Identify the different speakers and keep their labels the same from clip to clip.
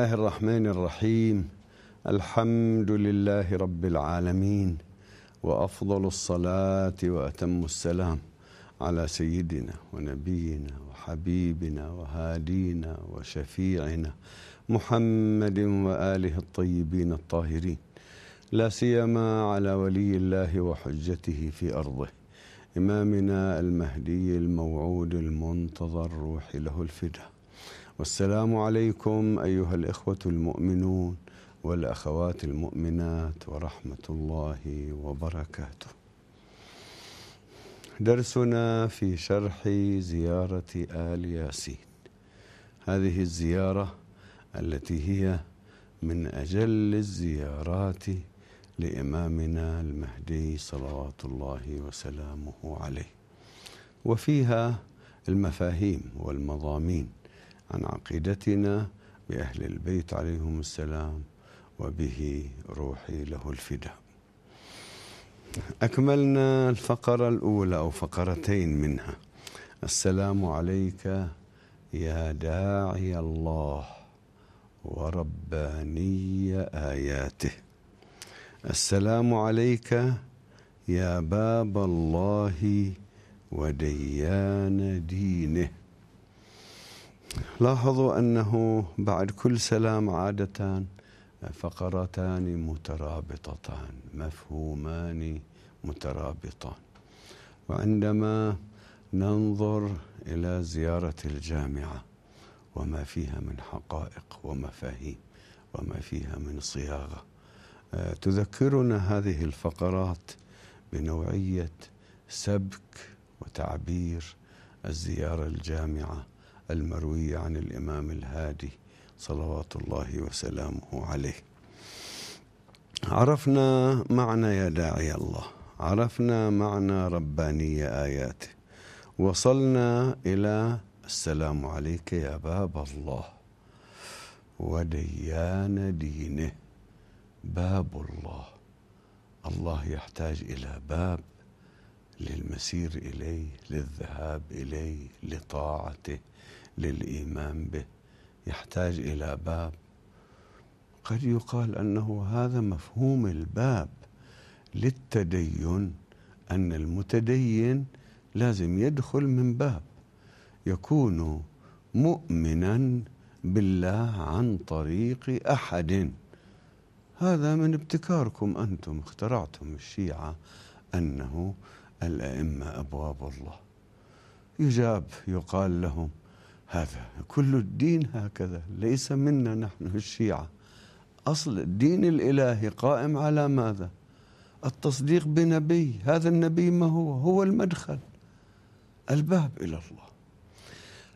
Speaker 1: الله الرحمن الرحيم الحمد لله رب العالمين وافضل الصلاه واتم السلام على سيدنا ونبينا وحبيبنا وهادينا وشفيعنا محمد واله الطيبين الطاهرين لا سيما على ولي الله وحجته في ارضه امامنا المهدي الموعود المنتظر روحي له الفداء والسلام عليكم أيها الإخوة المؤمنون والأخوات المؤمنات ورحمة الله وبركاته درسنا في شرح زيارة آل ياسين هذه الزيارة التي هي من أجل الزيارات لإمامنا المهدي صلوات الله وسلامه عليه وفيها المفاهيم والمضامين عن عقيدتنا بأهل البيت عليهم السلام وبه روحي له الفداء أكملنا الفقرة الأولى أو فقرتين منها السلام عليك يا داعي الله ورباني آياته السلام عليك يا باب الله وديان دينه لاحظوا أنه بعد كل سلام عادة فقرتان مترابطتان مفهومان مترابطان وعندما ننظر إلى زيارة الجامعة وما فيها من حقائق ومفاهيم وما فيها من صياغة آه، تذكرنا هذه الفقرات بنوعية سبك وتعبير الزيارة الجامعة المروي عن الإمام الهادي صلوات الله وسلامه عليه عرفنا معنى يا داعي الله عرفنا معنى ربانية آياته وصلنا إلى السلام عليك يا باب الله وديان دينه باب الله الله يحتاج إلى باب للمسير إليه للذهاب إليه لطاعته للإيمان به يحتاج إلى باب قد يقال أنه هذا مفهوم الباب للتدين أن المتدين لازم يدخل من باب يكون مؤمنا بالله عن طريق أحد هذا من ابتكاركم أنتم اخترعتم الشيعة أنه الأئمة أبواب الله يجاب يقال لهم هذا كل الدين هكذا ليس منا نحن الشيعة أصل الدين الإلهي قائم على ماذا التصديق بنبي هذا النبي ما هو هو المدخل الباب إلى الله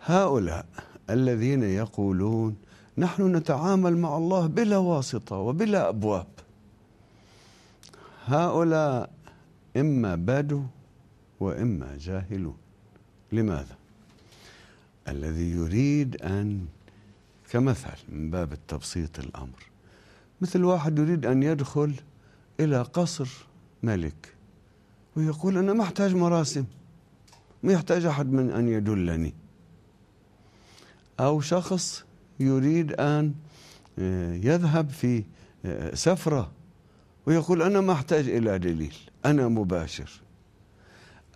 Speaker 1: هؤلاء الذين يقولون نحن نتعامل مع الله بلا واسطة وبلا أبواب هؤلاء إما بدوا وإما جاهلون لماذا الذي يريد أن كمثل من باب التبسيط الأمر مثل واحد يريد أن يدخل إلى قصر ملك ويقول أنا ما أحتاج مراسم ما يحتاج أحد من أن يدلني أو شخص يريد أن آه، يذهب في آه، سفرة ويقول أنا ما أحتاج إلى دليل أنا مباشر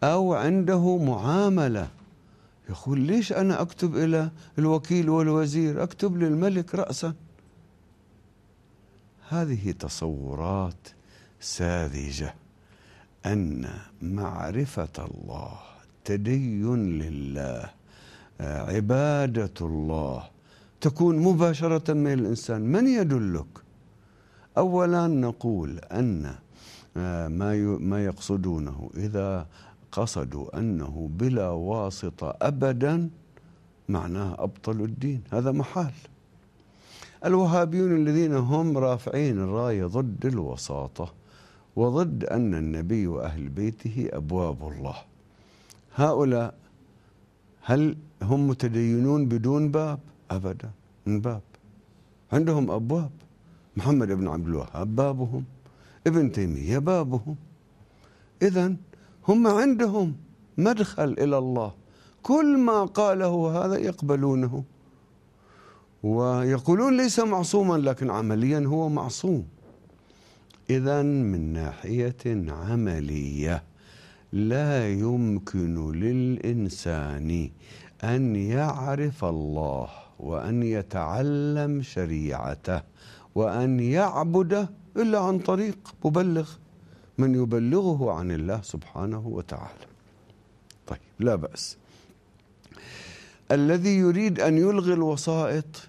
Speaker 1: أو عنده معاملة يقول ليش أنا أكتب إلى الوكيل والوزير أكتب للملك رأسا هذه تصورات ساذجة أن معرفة الله تدين لله عبادة الله تكون مباشرة من الإنسان من يدلك أولا نقول أن آه، ما ما يقصدونه إذا قصدوا أنه بلا واسطة أبدا معناه أبطل الدين هذا محال الوهابيون الذين هم رافعين الراية ضد الوساطة وضد أن النبي وأهل بيته أبواب الله هؤلاء هل هم متدينون بدون باب أبدا من باب عندهم أبواب محمد بن عبد الوهاب بابهم ابن تيمية بابهم إذا هم عندهم مدخل إلى الله كل ما قاله هذا يقبلونه ويقولون ليس معصوما لكن عمليا هو معصوم إذا من ناحية عملية لا يمكن للإنسان أن يعرف الله وأن يتعلم شريعته وأن يعبده إلا عن طريق مبلغ من يبلغه عن الله سبحانه وتعالى طيب لا بأس الذي يريد أن يلغي الوسائط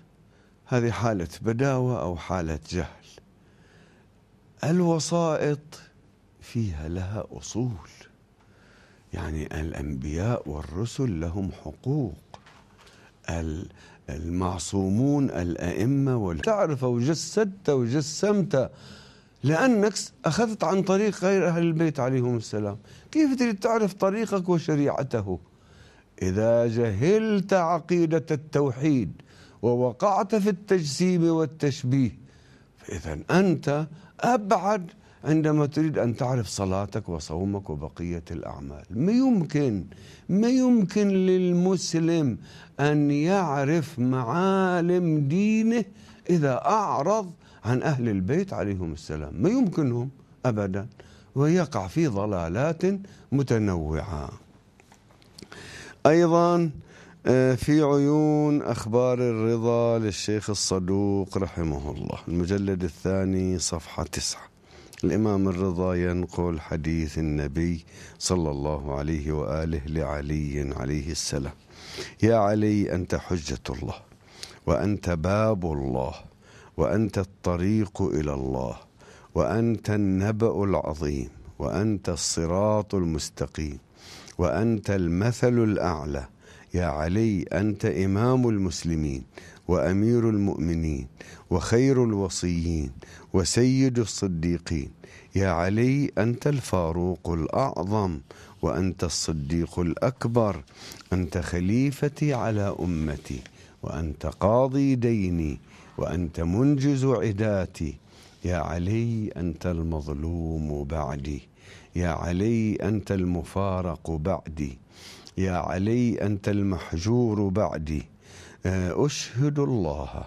Speaker 1: هذه حالة بداوة أو حالة جهل الوسائط فيها لها أصول يعني الأنبياء والرسل لهم حقوق المعصومون الأئمة تعرف وجسدت وجسمت لأنك أخذت عن طريق غير أهل البيت عليهم السلام كيف تريد تعرف طريقك وشريعته إذا جهلت عقيدة التوحيد ووقعت في التجسيم والتشبيه فإذا أنت أبعد عندما تريد أن تعرف صلاتك وصومك وبقية الأعمال ما يمكن ما يمكن للمسلم أن يعرف معالم دينه إذا أعرض عن أهل البيت عليهم السلام ما يمكنهم أبدا ويقع في ضلالات متنوعة أيضا آه، في عيون أخبار الرضا للشيخ الصدوق رحمه الله المجلد الثاني صفحة تسعة الإمام الرضا ينقل حديث النبي صلى الله عليه وآله لعلي عليه السلام يا علي أنت حجة الله وأنت باب الله وأنت الطريق إلى الله وأنت النبأ العظيم وأنت الصراط المستقيم وأنت المثل الأعلى يا علي أنت إمام المسلمين وأمير المؤمنين وخير الوصيين وسيد الصديقين يا علي أنت الفاروق الأعظم وأنت الصديق الأكبر أنت خليفتي على أمتي وأنت قاضي ديني وأنت منجز عداتي يا علي أنت المظلوم بعدي يا علي أنت المفارق بعدي يا علي أنت المحجور بعدي أه، أشهد الله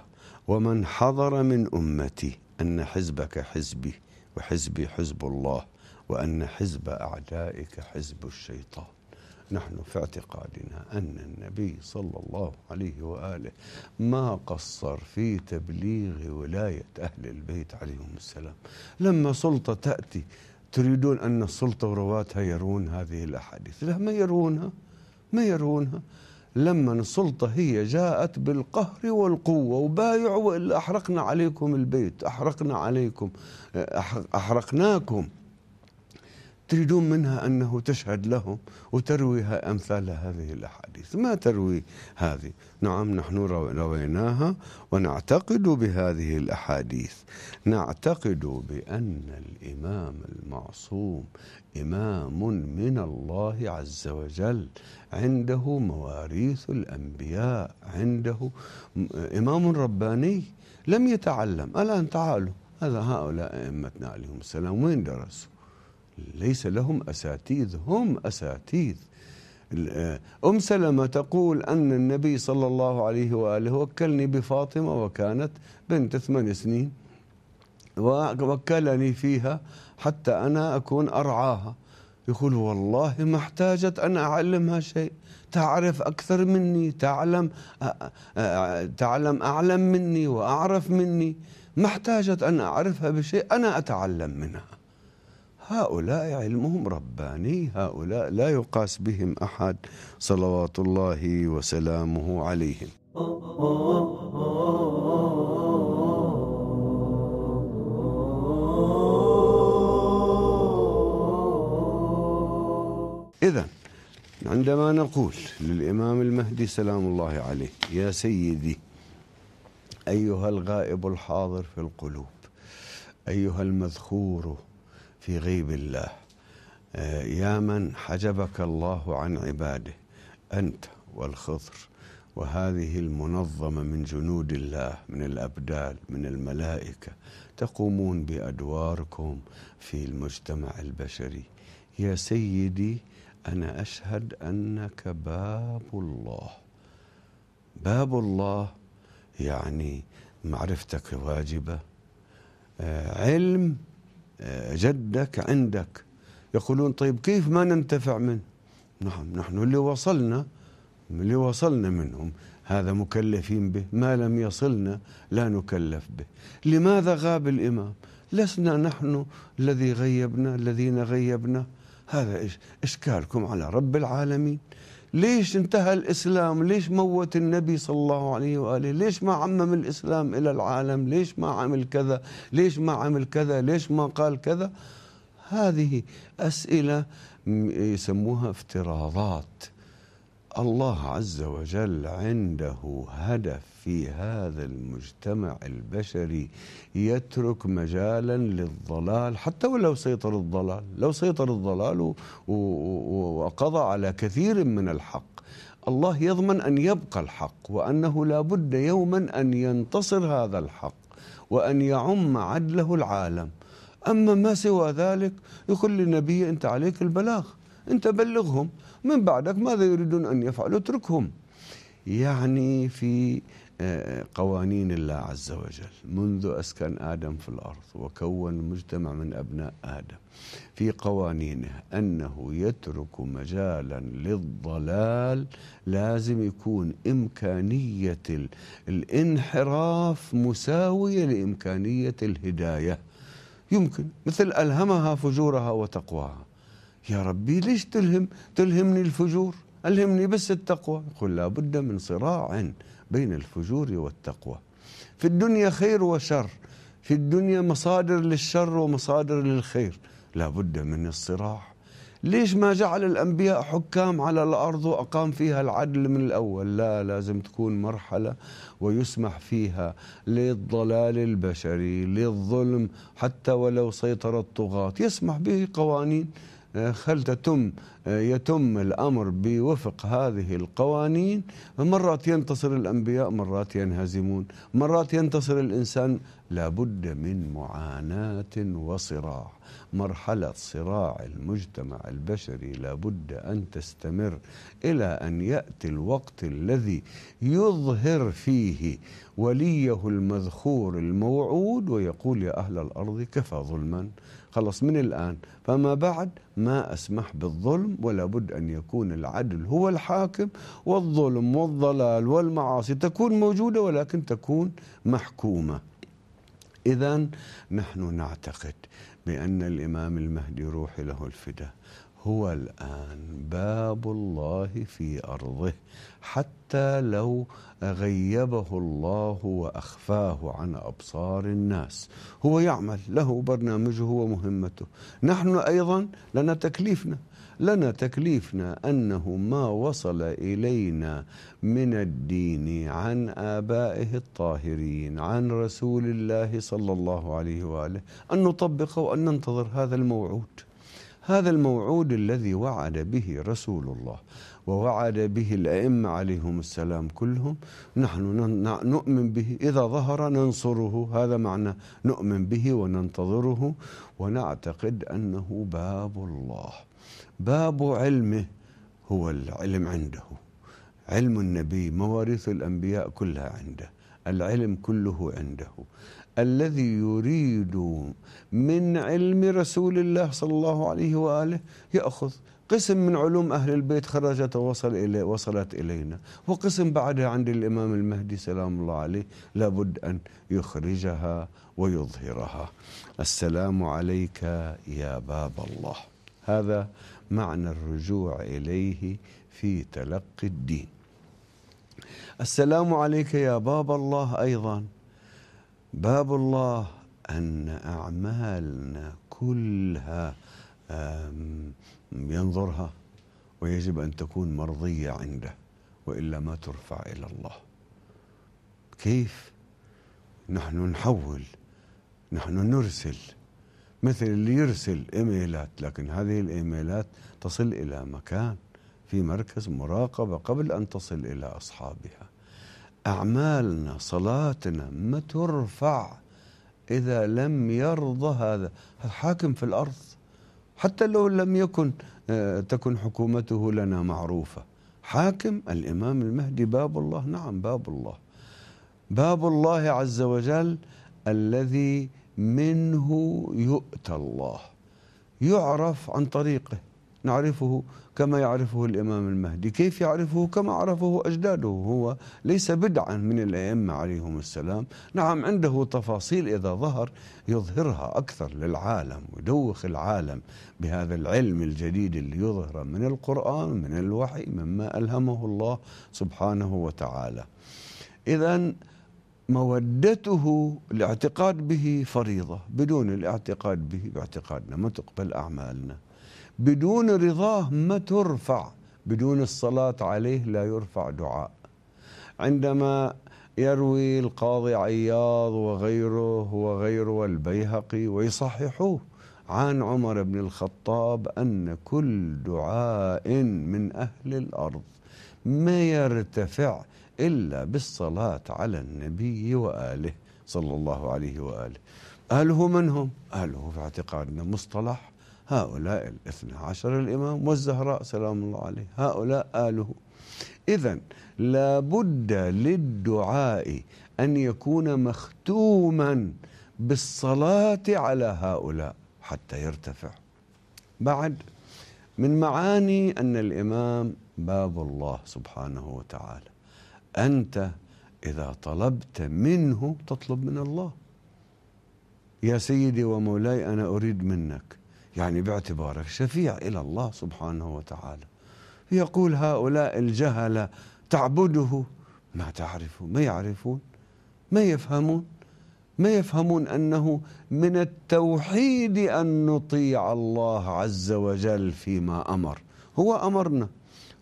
Speaker 1: ومن حضر من أمتي أن حزبك حزبي وحزبي حزب الله وأن حزب أعدائك حزب الشيطان نحن في اعتقادنا أن النبي صلى الله عليه وآله ما قصر في تبليغ ولاية أهل البيت عليهم السلام لما سلطة تأتي تريدون أن السلطة ورواتها يرون هذه الأحاديث لا ما يرونها ما يرونها لما السلطة هي جاءت بالقهر والقوة وبايعوا إلا أحرقنا عليكم البيت أحرقنا عليكم أحرقناكم تريدون منها أنه تشهد لهم وتروي أمثال هذه الأحاديث ما تروي هذه نعم نحن رويناها ونعتقد بهذه الأحاديث نعتقد بأن الإمام المعصوم إمام من الله عز وجل عنده مواريث الأنبياء عنده إمام رباني لم يتعلم الآن تعالوا هذا هؤلاء أئمتنا عليهم السلام وين درسوا ليس لهم اساتيذ هم اساتيذ آه، أم سلمة تقول أن النبي صلى الله عليه وآله وكلني بفاطمة وكانت بنت ثمان سنين ووكلني فيها حتى أنا أكون أرعاها يقول والله ما احتاجت أن أعلمها شيء تعرف أكثر مني تعلم آه، آه، تعلم أعلم مني وأعرف مني ما احتاجت أن أعرفها بشيء أنا أتعلم منها هؤلاء علمهم رباني هؤلاء لا يقاس بهم أحد صلوات الله وسلامه عليهم إذا عندما نقول للإمام المهدي سلام الله عليه يا سيدي أيها الغائب الحاضر في القلوب أيها المذخور في غيب الله آه، يا من حجبك الله عن عباده أنت والخضر وهذه المنظمة من جنود الله من الأبدال من الملائكة تقومون بأدواركم في المجتمع البشري يا سيدي أنا أشهد أنك باب الله باب الله يعني معرفتك واجبة آه، علم جدك عندك يقولون طيب كيف ما ننتفع منه نعم نحن اللي وصلنا اللي وصلنا منهم هذا مكلفين به ما لم يصلنا لا نكلف به لماذا غاب الإمام لسنا نحن الذي غيبنا الذين غيبنا هذا إشكالكم على رب العالمين ليش انتهى الإسلام ليش موت النبي صلى الله عليه وآله ليش ما عمم الإسلام إلى العالم ليش ما عمل كذا ليش ما عمل كذا ليش ما قال كذا هذه أسئلة يسموها افتراضات الله عز وجل عنده هدف في هذا المجتمع البشري يترك مجالا للضلال حتى ولو سيطر الضلال لو سيطر الضلال وقضى على كثير من الحق الله يضمن أن يبقى الحق وأنه لا بد يوما أن ينتصر هذا الحق وأن يعم عدله العالم أما ما سوى ذلك يقول للنبي أنت عليك البلاغ أنت بلغهم من بعدك ماذا يريدون أن يفعلوا اتركهم يعني في آه، قوانين الله عز وجل منذ أسكن آدم في الأرض وكون مجتمع من أبناء آدم في قوانينه أنه يترك مجالا للضلال لازم يكون إمكانية الانحراف مساوية لإمكانية الهداية يمكن مثل ألهمها فجورها وتقواها يا ربي ليش تلهم تلهمني الفجور ألهمني بس التقوى يقول لا بد من صراع بين الفجور والتقوى في الدنيا خير وشر في الدنيا مصادر للشر ومصادر للخير لا بد من الصراع ليش ما جعل الأنبياء حكام على الأرض وأقام فيها العدل من الأول لا لازم تكون مرحلة ويسمح فيها للضلال البشري للظلم حتى ولو سيطر الطغاة يسمح به قوانين هل تتم يتم الأمر بوفق هذه القوانين مرات ينتصر الأنبياء مرات ينهزمون مرات ينتصر الإنسان لابد من معاناة وصراع مرحلة صراع المجتمع البشري لابد أن تستمر إلى أن يأتي الوقت الذي يظهر فيه وليه المذخور الموعود ويقول يا أهل الأرض كفى ظلما خلص من الآن فما بعد ما أسمح بالظلم ولا بد أن يكون العدل هو الحاكم والظلم والضلال والمعاصي تكون موجودة ولكن تكون محكومة إذا نحن نعتقد بأن الإمام المهدي روح له الفداء هو الآن باب الله في أرضه حتى لو غيبه الله وأخفاه عن أبصار الناس هو يعمل له برنامجه ومهمته نحن أيضا لنا تكليفنا لنا تكليفنا أنه ما وصل إلينا من الدين عن آبائه الطاهرين عن رسول الله صلى الله عليه وآله أن نطبقه وأن ننتظر هذا الموعود هذا الموعود الذي وعد به رسول الله ووعد به الأئمة عليهم السلام كلهم نحن نؤمن به إذا ظهر ننصره هذا معنى نؤمن به وننتظره ونعتقد أنه باب الله باب علمه هو العلم عنده علم النبي مواريث الأنبياء كلها عنده العلم كله عنده الذي يريد من علم رسول الله صلى الله عليه واله ياخذ قسم من علوم أهل البيت خرجت ووصل إلي وصلت إلينا وقسم بعدها عند الإمام المهدي سلام الله عليه لابد أن يخرجها ويظهرها السلام عليك يا باب الله هذا معنى الرجوع إليه في تلقي الدين السلام عليك يا باب الله أيضا باب الله أن أعمالنا كلها ينظرها ويجب أن تكون مرضية عنده وإلا ما ترفع إلى الله كيف نحن نحول نحن نرسل مثل اللي يرسل إيميلات لكن هذه الإيميلات تصل إلى مكان في مركز مراقبة قبل أن تصل إلى أصحابها أعمالنا صلاتنا ما ترفع إذا لم يرضى هذا الحاكم في الأرض حتى لو لم يكن آه، تكن حكومته لنا معروفة حاكم الإمام المهدي باب الله نعم باب الله باب الله عز وجل الذي منه يؤتى الله يعرف عن طريقه نعرفه كما يعرفه الإمام المهدي كيف يعرفه كما عرفه أجداده هو ليس بدعا من الأئمة عليهم السلام نعم عنده تفاصيل إذا ظهر يظهرها أكثر للعالم ويدوخ العالم بهذا العلم الجديد اللي يظهر من القرآن من الوحي مما ألهمه الله سبحانه وتعالى إذا مودته الاعتقاد به فريضة بدون الاعتقاد به باعتقادنا ما تقبل أعمالنا بدون رضاه ما ترفع بدون الصلاة عليه لا يرفع دعاء عندما يروي القاضي عياض وغيره وغيره والبيهقي ويصححوه عن عمر بن الخطاب أن كل دعاء من أهل الأرض ما يرتفع إلا بالصلاة على النبي وآله صلى الله عليه وآله أهله من هم؟ أهله في اعتقادنا مصطلح هؤلاء الاثنى عشر الإمام والزهراء سلام الله عليه هؤلاء آله إذا لابد للدعاء أن يكون مختوما بالصلاة على هؤلاء حتى يرتفع بعد من معاني أن الإمام باب الله سبحانه وتعالى أنت إذا طلبت منه تطلب من الله يا سيدي ومولاي أنا أريد منك يعني باعتبارك شفيع إلى الله سبحانه وتعالى يقول هؤلاء الجهلة تعبده ما تعرفون ما يعرفون ما يفهمون ما يفهمون أنه من التوحيد أن نطيع الله عز وجل فيما أمر هو أمرنا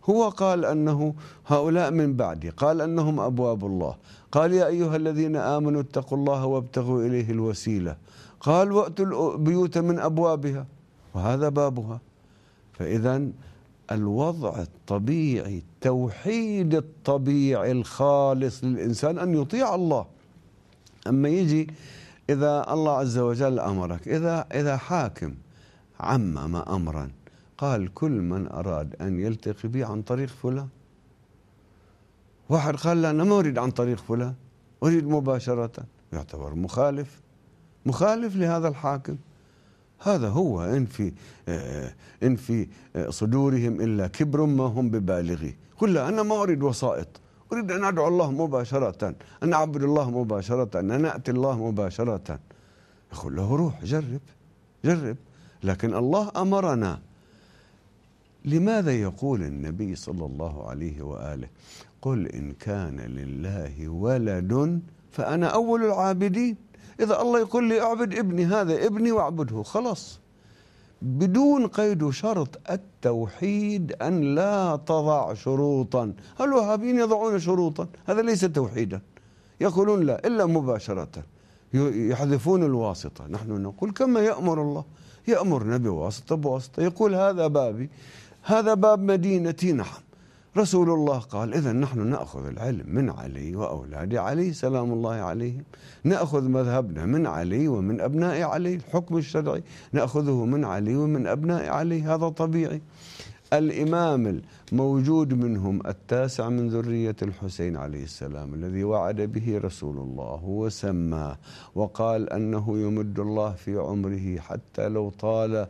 Speaker 1: هو قال أنه هؤلاء من بعدي قال أنهم أبواب الله قال يا أيها الذين آمنوا اتقوا الله وابتغوا إليه الوسيلة قال وقت البيوت من أبوابها وهذا بابها فإذا الوضع الطبيعي توحيد الطبيعي الخالص للإنسان أن يطيع الله أما يجي إذا الله عز وجل أمرك إذا إذا حاكم عمم أمرا قال كل من أراد أن يلتقي بي عن طريق فلان واحد قال لا أنا ما أريد عن طريق فلان أريد مباشرة يعتبر مخالف مخالف لهذا الحاكم هذا هو إن في آه، آه، إن في آه، صدورهم إلا كبر ما هم ببالغه قل أنا ما أريد وسائط أريد أن أدعو الله مباشرة أن أعبد الله مباشرة أن نأتي الله مباشرة يقول له روح جرب جرب لكن الله أمرنا لماذا يقول النبي صلى الله عليه وآله قل إن كان لله ولد فأنا أول العابدين إذا الله يقول لي أعبد ابني هذا ابني وأعبده خلاص بدون قيد وشرط التوحيد أن لا تضع شروطا الوهابين يضعون شروطا هذا ليس توحيدا يقولون لا إلا مباشرة يحذفون الواسطة نحن نقول كما يأمر الله يأمرنا بواسطة بواسطة يقول هذا بابي هذا باب مدينتي نعم رسول الله قال إذا نحن نأخذ العلم من علي وأولاد علي سلام الله عليهم نأخذ مذهبنا من علي ومن أبناء علي الحكم الشرعي نأخذه من علي ومن أبناء علي هذا طبيعي الإمام موجود منهم التاسع من ذرية الحسين عليه السلام الذي وعد به رسول الله وسماه وقال أنه يمد الله في عمره حتى لو طال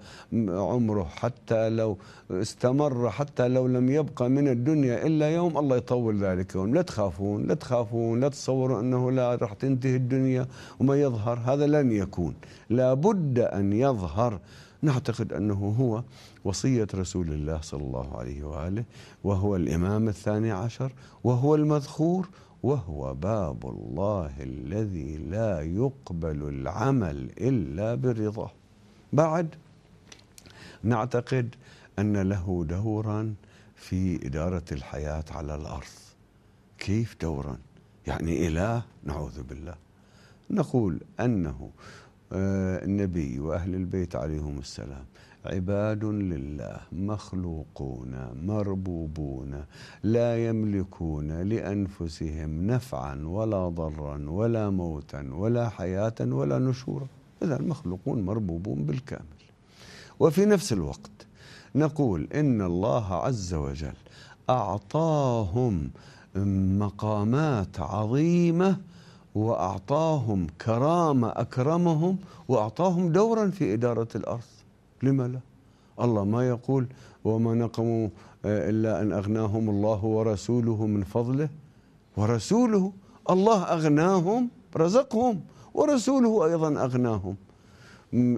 Speaker 1: عمره حتى لو استمر حتى لو لم يبقى من الدنيا إلا يوم الله يطول ذلك يوم لا تخافون لا تخافون لا تصوروا أنه لا رح تنتهي الدنيا وما يظهر هذا لن يكون لابد أن يظهر نعتقد أنه هو وصية رسول الله صلى الله عليه وآله وهو الإمام الثاني عشر وهو المذخور وهو باب الله الذي لا يقبل العمل إلا برضاه بعد نعتقد أن له دورا في إدارة الحياة على الأرض كيف دورا يعني إله نعوذ بالله نقول أنه آه، النبي وأهل البيت عليهم السلام عباد لله مخلوقون مربوبون لا يملكون لأنفسهم نفعا ولا ضرا ولا موتا ولا حياة ولا نشورا إذا المخلوقون مربوبون بالكامل وفي نفس الوقت نقول إن الله عز وجل أعطاهم مقامات عظيمة وأعطاهم كرامة أكرمهم وأعطاهم دورا في إدارة الأرض لما لا الله ما يقول وما نقموا إلا أن أغناهم الله ورسوله من فضله ورسوله الله أغناهم رزقهم ورسوله أيضا أغناهم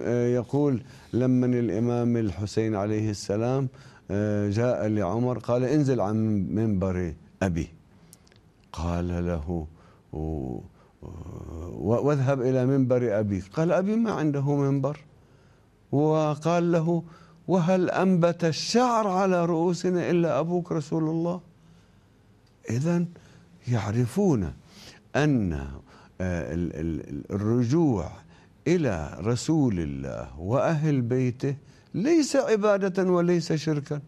Speaker 1: آه، يقول لما الإمام الحسين عليه السلام آه، جاء لعمر قال انزل عن منبر أبي قال له واذهب إلى منبر أبيك قال أبي ما عنده منبر وقال له وهل أنبت الشعر على رؤوسنا إلا أبوك رسول الله إذا يعرفون أن آه، الرجوع إلى رسول الله وأهل بيته ليس عبادة وليس شركا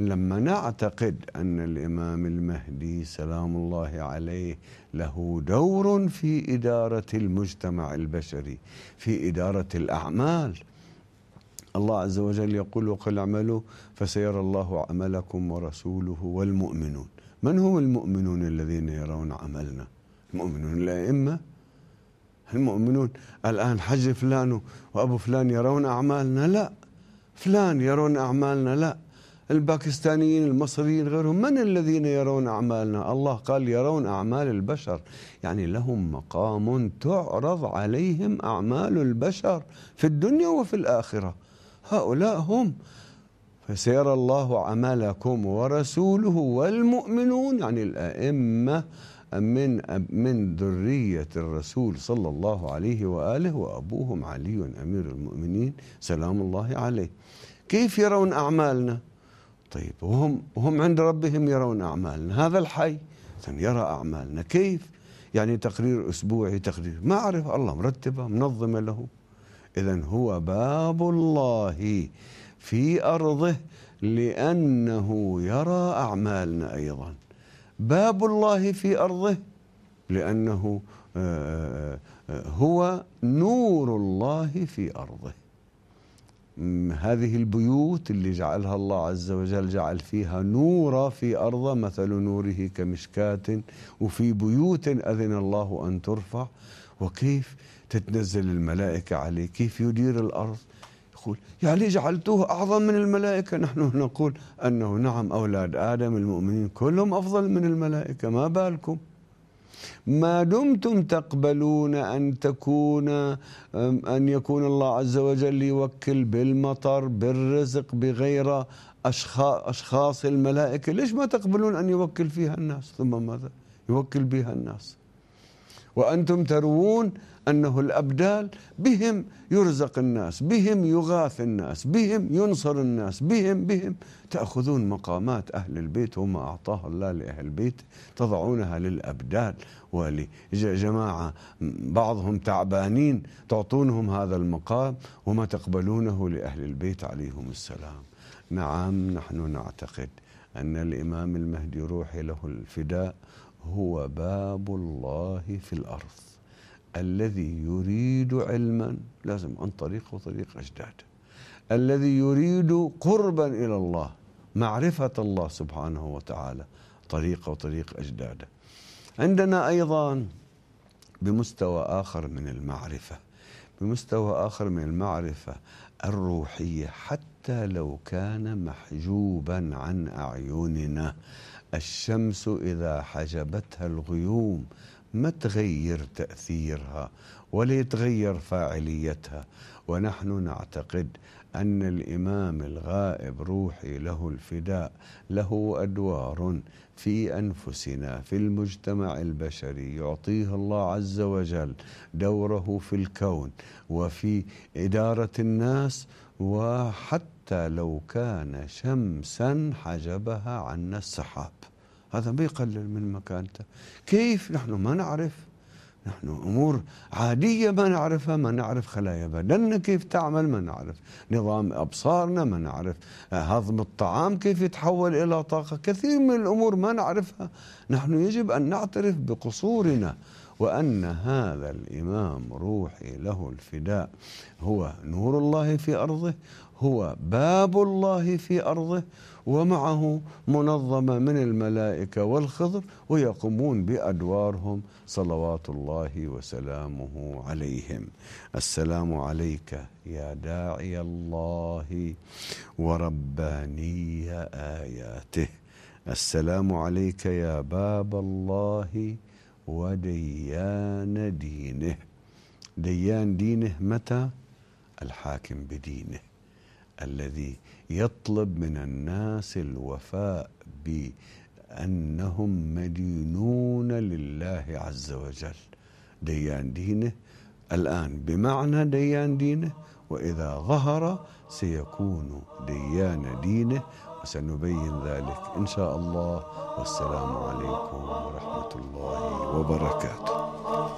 Speaker 1: لما نعتقد أن الإمام المهدي سلام الله عليه له دور في إدارة المجتمع البشري في إدارة الأعمال الله عز وجل يقول وقل اعملوا فسيرى الله عملكم ورسوله والمؤمنون من هم المؤمنون الذين يرون عملنا المؤمنون الأئمة المؤمنون الآن حج فلان وأبو فلان يرون أعمالنا لا فلان يرون أعمالنا لا الباكستانيين المصريين غيرهم من الذين يرون أعمالنا الله قال يرون أعمال البشر يعني لهم مقام تعرض عليهم أعمال البشر في الدنيا وفي الآخرة هؤلاء هم فسيرى الله عملكم ورسوله والمؤمنون يعني الأئمة من من ذرية الرسول صلى الله عليه وآله وأبوهم علي أمير المؤمنين سلام الله عليه كيف يرون أعمالنا طيب وهم وهم عند ربهم يرون أعمالنا هذا الحي يرى أعمالنا كيف يعني تقرير أسبوعي تقرير ما أعرف الله مرتبة منظمة له إذا هو باب الله في أرضه لأنه يرى أعمالنا أيضا باب الله في أرضه لأنه آه، آه، آه، هو نور الله في أرضه هذه البيوت اللي جعلها الله عز وجل جعل فيها نورا في أرض مثل نوره كمشكاة وفي بيوت أذن الله أن ترفع وكيف تتنزل الملائكة عليه كيف يدير الأرض يقول يعني جعلتوه أعظم من الملائكة نحن نقول أنه نعم أولاد آدم المؤمنين كلهم أفضل من الملائكة ما بالكم ما دمتم تقبلون أن تكون أن يكون الله عز وجل يوكل بالمطر بالرزق بغير أشخاص الملائكة ليش ما تقبلون أن يوكل فيها الناس ثم ماذا يوكل بها الناس وأنتم تروون أنه الأبدال بهم يرزق الناس بهم يغاث الناس بهم ينصر الناس بهم بهم تأخذون مقامات أهل البيت وما أعطاه الله لأهل البيت تضعونها للأبدال ولجماعة بعضهم تعبانين تعطونهم هذا المقام وما تقبلونه لأهل البيت عليهم السلام نعم نحن نعتقد أن الإمام المهدي روحي له الفداء هو باب الله في الأرض الذي يريد علما لازم عن طريقه وطريق أجداده الذي يريد قربا إلى الله معرفة الله سبحانه وتعالى طريقه وطريق أجداده عندنا أيضا بمستوى آخر من المعرفة بمستوى آخر من المعرفة الروحية حتى لو كان محجوبا عن أعيننا الشمس إذا حجبتها الغيوم ما تغير تأثيرها ولا يتغير فاعليتها ونحن نعتقد أن الإمام الغائب روحي له الفداء له أدوار في أنفسنا في المجتمع البشري يعطيه الله عز وجل دوره في الكون وفي إدارة الناس وحتى لو كان شمسا حجبها عنا السحاب هذا ما يقلل من مكانته كيف نحن ما نعرف نحن أمور عادية ما نعرفها ما نعرف خلايا بدننا كيف تعمل ما نعرف نظام أبصارنا ما نعرف هضم الطعام كيف يتحول إلى طاقة كثير من الأمور ما نعرفها نحن يجب أن نعترف بقصورنا وأن هذا الإمام روحي له الفداء هو نور الله في أرضه هو باب الله في أرضه ومعه منظمة من الملائكة والخضر ويقومون بأدوارهم صلوات الله وسلامه عليهم السلام عليك يا داعي الله ورباني آياته السلام عليك يا باب الله وديان دينه ديان دينه متى الحاكم بدينه الذي يطلب من الناس الوفاء بأنهم مدينون لله عز وجل ديان دينه الآن بمعنى ديان دينه وإذا ظهر سيكون ديان دينه وسنبين ذلك إن شاء الله والسلام عليكم ورحمة الله وبركاته